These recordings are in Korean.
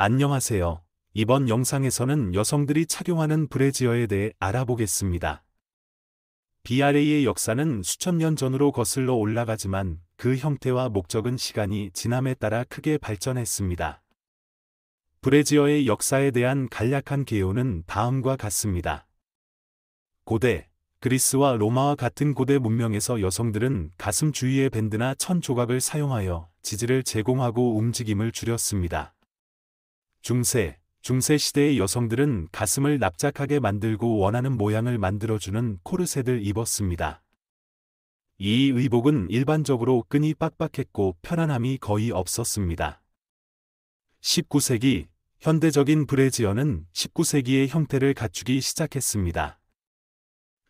안녕하세요. 이번 영상에서는 여성들이 착용하는 브래지어에 대해 알아보겠습니다. BRA의 역사는 수천 년 전으로 거슬러 올라가지만 그 형태와 목적은 시간이 지남에 따라 크게 발전했습니다. 브래지어의 역사에 대한 간략한 개요는 다음과 같습니다. 고대, 그리스와 로마와 같은 고대 문명에서 여성들은 가슴 주위의 밴드나 천 조각을 사용하여 지지를 제공하고 움직임을 줄였습니다. 중세, 중세 시대의 여성들은 가슴을 납작하게 만들고 원하는 모양을 만들어주는 코르셋을 입었습니다. 이 의복은 일반적으로 끈이 빡빡했고 편안함이 거의 없었습니다. 19세기 현대적인 브레지어는 19세기의 형태를 갖추기 시작했습니다.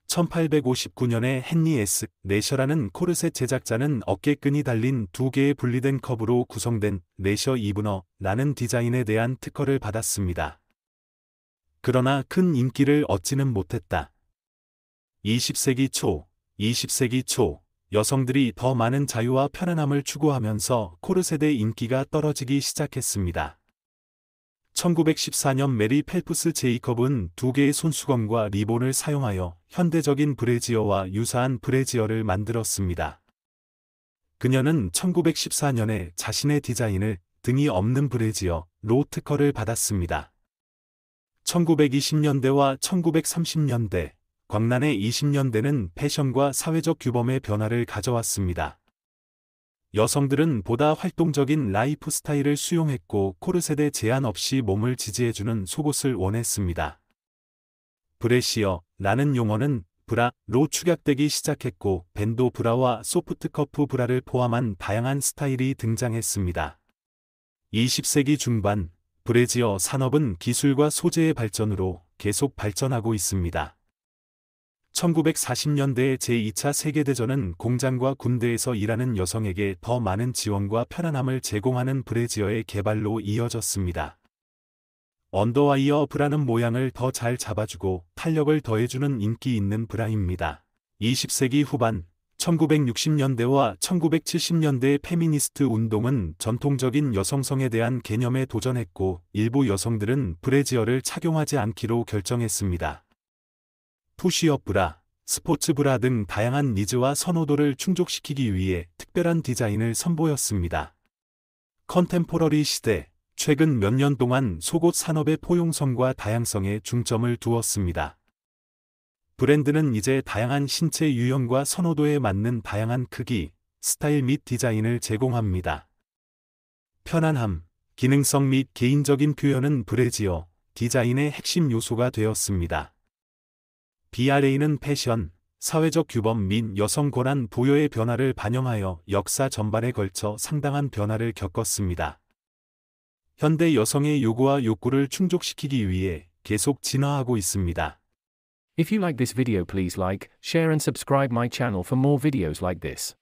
1859년에 헨리 S. 네셔라는 코르셋 제작자는 어깨끈이 달린 두 개의 분리된 컵으로 구성된 네셔 이브너라는 디자인에 대한 특허를 받았습니다. 그러나 큰 인기를 얻지는 못했다. 20세기 초, 20세기 초 여성들이 더 많은 자유와 편안함을 추구하면서 코르셋의 인기가 떨어지기 시작했습니다. 1914년 메리 펠프스 제이컵은 두 개의 손수건과 리본을 사용하여 현대적인 브래지어와 유사한 브래지어를 만들었습니다. 그녀는 1914년에 자신의 디자인을 등이 없는 브래지어 로트커를 받았습니다. 1920년대와 1930년대, 광란의 20년대는 패션과 사회적 규범의 변화를 가져왔습니다. 여성들은 보다 활동적인 라이프 스타일을 수용했고 코르셋에 제한 없이 몸을 지지해주는 속옷을 원했습니다. 브레시어라는 용어는 브라로 축약되기 시작했고 밴도 브라와 소프트커프 브라를 포함한 다양한 스타일이 등장했습니다. 20세기 중반 브레지어 산업은 기술과 소재의 발전으로 계속 발전하고 있습니다. 1940년대의 제2차 세계대전은 공장과 군대에서 일하는 여성에게 더 많은 지원과 편안함을 제공하는 브래지어의 개발로 이어졌습니다. 언더와이어 브라는 모양을 더 잘 잡아주고 탄력을 더해주는 인기 있는 브라입니다. 20세기 후반 1960년대와 1970년대의 페미니스트 운동은 전통적인 여성성에 대한 개념에 도전했고 일부 여성들은 브래지어를 착용하지 않기로 결정했습니다. 푸시업 브라, 스포츠 브라 등 다양한 니즈와 선호도를 충족시키기 위해 특별한 디자인을 선보였습니다. 컨템포러리 시대, 최근 몇 년 동안 속옷 산업의 포용성과 다양성에 중점을 두었습니다. 브랜드는 이제 다양한 신체 유형과 선호도에 맞는 다양한 크기, 스타일 및 디자인을 제공합니다. 편안함, 기능성 및 개인적인 표현은 브래지어, 디자인의 핵심 요소가 되었습니다. BRA는 패션, 사회적 규범 및 여성 권한 부여의 변화를 반영하여 역사 전반에 걸쳐 상당한 변화를 겪었습니다. 현대 여성의 요구와 욕구를 충족시키기 위해 계속 진화하고 있습니다. If you like this video please like, share and subscribe my channel for more videos like this.